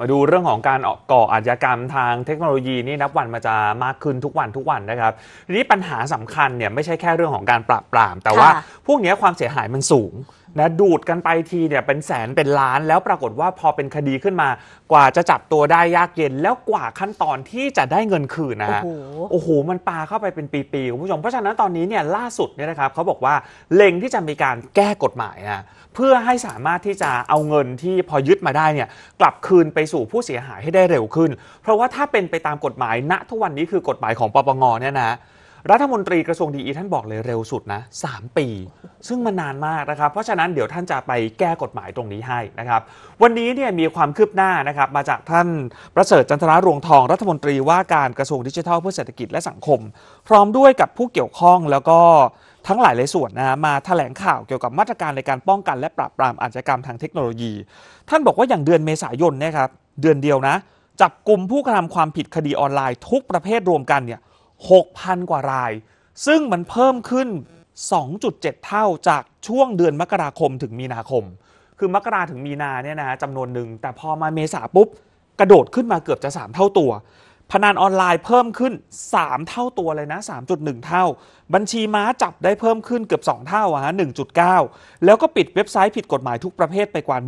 มาดูเรื่องของการก่ออาชญากรรม ทางเทคโนโลยีนี่นับวันมาจะมากขึ้นทุกวันทุกวันนะครับทีนี้ปัญหาสำคัญเนี่ยไม่ใช่แค่เรื่องของการปราบปราม แต่ว่าพวกนี้ความเสียหายมันสูงนะดูดกันไปทีเนี่ยเป็นแสนเป็นล้านแล้วปรากฏว่าพอเป็นคดีขึ้นมา กว่าจะจับตัวได้ยากเย็นแล้วกว่าขั้นตอนที่จะได้เงินคืนนะฮะโอ้โหมันปาเข้าไปเป็นปีๆคุณผู้ชมเพราะฉะนั้นตอนนี้เนี่ยล่าสุดเนี่ยนะครับเขาบอกว่าเล็งที่จะมีการแก้กฎหมายนะเพื่อให้สามารถที่จะเอาเงินที่พอยึดมาได้เนี่ย กลับคืนไปสู่ผู้เสียหายให้ได้เร็วขึ้น เพราะว่าถ้าเป็นไปตามกฎหมายณ ทุกวันนี้คือกฎหมายของปปงเนี่ยนะรัฐมนตรีกระทรวงดีอีท่านบอกเลยเร็วสุดนะ3ปี ซึ่งมันนานมากนะครับเพราะฉะนั้นเดี๋ยวท่านจะไปแก้กฎหมายตรงนี้ให้นะครับวันนี้เนี่ยมีความคืบหน้านะครับมาจากท่านประเสริฐจันทรารวงทองรัฐมนตรีว่าการกระทรวงดิจิทัลเพื่อเศรษฐกิจและสังคม พร้อมด้วยกับผู้เกี่ยวข้องแล้วก็ทั้งหลายหลายส่วนนะมาถแถลงข่าวเกี่ยวกับมาตรการในการป้องกันและปราบปรามอาชญากรรมทางเทคโนโลยี ท่านบอกว่าอย่างเดือนเมษายนนะครับเดือนเดียวนะจับกลุ่มผู้กระทำความผิดคดีออนไลน์ทุกประเภทรวมกันเนี่ย6,000 กว่าราย ซึ่งมันเพิ่มขึ้น 2.7 เท่าจากช่วงเดือนมกราคมถึงมีนาคม คือมกราถึงมีนาเนี่ยนะจำนวนหนึ่ง แต่พอมาเมษาปุ๊บ กระโดดขึ้นมาเกือบจะ 3 เท่าตัว พนันออนไลน์เพิ่มขึ้น 3 เท่าตัวเลยนะ3.1 เท่า บัญชีม้าจับได้เพิ่มขึ้นเกือบ 2 เท่าอะฮะ1.9 แล้วก็ปิดเว็บไซต์ผิดกฎหมายทุกประเภทไปกว่า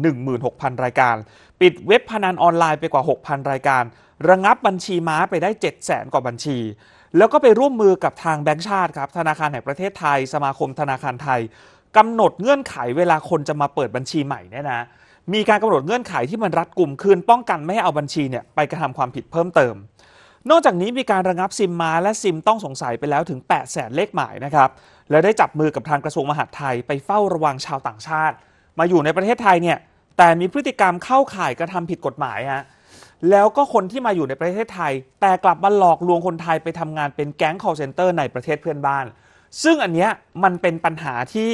16,000 รายการ ปิดเว็บพนันออนไลน์ไปกว่า 6,000 รายการ ระงับบัญชีม้าไปได้ 7 0 0 0 0 0กว่าบัญชีแล้วก็ไปร่วมมือกับทางแบงก์ชาติครับธนาคารแห่งประเทศไทย สมาคมธนาคารไทย กำหนดเงื่อนไขเวลาคนจะมาเปิดบัญชีใหม่เนี่ยนะมีการกำหนดเงื่อนไขที่มันรัดกลุ่มคืนป้องกันไม่ให้เอาบัญชีเนี่ยไปกระทำความผิดเพิ่มเติม นอกจากนี้มีการระงับซิมมาและซิมต้องสงสัยไปแล้วถึง 8 0 0แสนเลขหมายนะครับและได้จับมือกับทางกระทรวงมหาดไทย ไปเฝ้าระวังชาวต่างชาติ มาอยู่ในประเทศไทยเนี่ยแต่มีพฤติกรรมเข้าข่ายกระทำผิดกฎหมายฮะแล้วก็คนที่มาอยู่ในประเทศไทย แต่กลับมาหลอกลวงคนไทยไปทำงานเป็นแก๊ง call center ในประเทศเพื่อนบ้าน ซึ่งอันเนี้ยมันเป็นปัญหาที่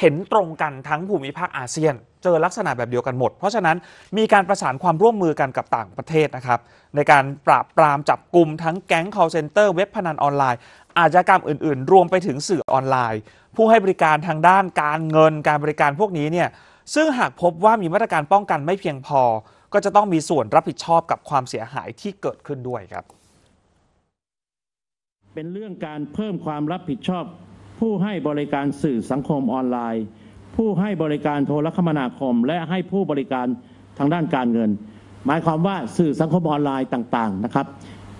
เห็นตรงกันทั้งภูมิภาคอาเซียน เจอลักษณะแบบเดียวกันหมด เพราะฉะนั้นมีการประสานความร่วมมือกันกับต่างประเทศนะครับ ในการปราบปรามจับกลุ่มทั้งแก๊ง call center เว็บพนันออนไลน์อาชญากรรมอื่น ๆ รวมไปถึงสื่อออนไลน์ ผู้ให้บริการทางด้านการเงินการบริการพวกนี้เนี่ยซึ่งหากพบว่ามีมาตรการป้องกันไม่เพียงพอก็จะต้องมีส่วนรับผิดชอบกับความเสียหายที่เกิดขึ้นด้วยครับ เป็นเรื่องการเพิ่มความรับผิดชอบ ผู้ให้บริการสื่อสังคมออนไลน์ ผู้ให้บริการโทรคมนาคมและให้ผู้บริการทางด้านการเงิน หมายความว่าสื่อสังคมออนไลน์ต่างๆนะครับ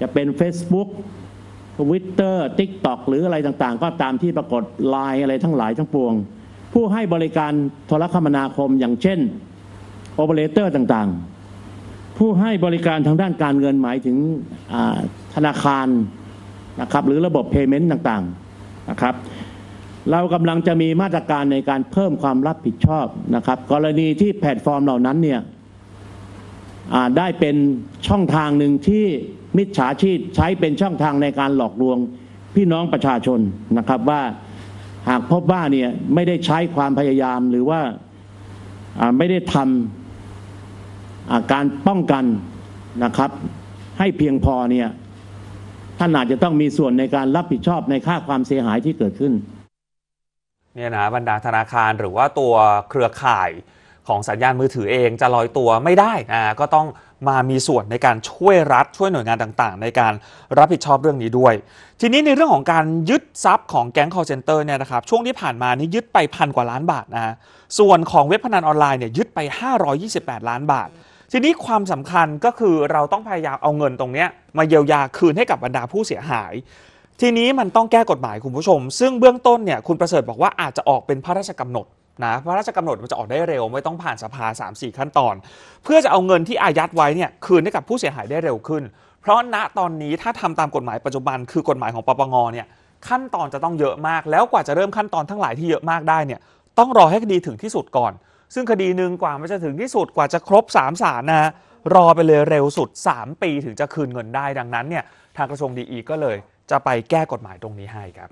จะเป็น Facebook t w i t เตอร์ทิกตอกหรืออะไรต่างๆ ก็ตามที่ปรากฏไลน์อะไรทั้งหลายทั้งปวง ผู้ให้บริการโทรคมนาคมอย่างเช่นโอเปอเรเตอร์ต่างๆผู้ให้บริการทางด้านการเงินหมายถึงธนาคารนะครับหรือระบบเย์เมนต์ต่างๆนะครับเรากำลังจะมีมาตรการในการเพิ่มความรับผิดชอบนะครับกรณีที่แพลตฟอร์มเหล่านั้นเนี่ยได้เป็นช่องทางหนึ่งที่มิจฉาชีพใช้เป็นช่องทางในการหลอกลวงพี่น้องประชาชนนะครับว่าหากพบว่าเนี่ยไม่ได้ใช้ความพยายามหรือว่าไม่ได้ทำการป้องกันนะครับ ให้เพียงพอเนี่ยท่านอาจจะต้องมีส่วนในการรับผิดชอบในค่าความเสียหายที่เกิดขึ้นเนี่ยนะบรรดาธนาคารหรือว่าตัวเครือข่ายของสัญญาณมือถือเองจะลอยตัวไม่ได้นะก็ต้องมามีส่วนในการช่วยรัฐช่วยหน่วยงานต่างๆ ในการรับผิดชอบเรื่องนี้ด้วย ทีนี้ในเรื่องของการยึดทรัพย์ของแก๊งคร์เซนเตอร์เนี่ยนะครับช่วงที่ผ่านมานี้ยึดไปพันกว่าล้านบาทนะส่วนของเว็บพนันออนไลน์เนี่ยยึดไป 528ล้านบาททีนี้ความสำคัญก็คือเราต้องพยายามเอาเงินตรงนี้มาเยียวยาคืนให้กับบรรดาผู้เสียหาย ทีนี้มันต้องแก้กฎหมายคุณผู้ชม ซึ่งเบื้องต้นเนี่ยคุณประเสริฐบอกว่าอาจจะออกเป็นพระราชกำหนดนะพระราชกำหนดมันจะออกได้เร็วไม่ต้องผ่านสภา 3-4 ขั้นตอน เพื่อจะเอาเงินที่อายัดไว้เนี่ยคืนให้กับผู้เสียหายได้เร็วขึ้น เพราะณตอนนี้ถ้าทำตามกฎหมายปัจจุบัน คือกฎหมายของปปงเนี่ยขั้นตอนจะต้องเยอะมากแล้วกว่าจะเริ่มขั้นตอนทั้งหลายที่เยอะมากได้เนี่ยต้องรอให้คดีถึงที่สุดก่อนซึ่งคดีหนึ่งกว่ามันจะถึงที่สุดกว่าจะครบ3ศาลนะรอไปเลยเร็วสุด 3 ปีถึงจะคืนเงินได้ดังนั้นเนี่ยทางกระทรวงดีอีก็เลยจะไปแก้กฎหมายตรงนี้ให้ครับ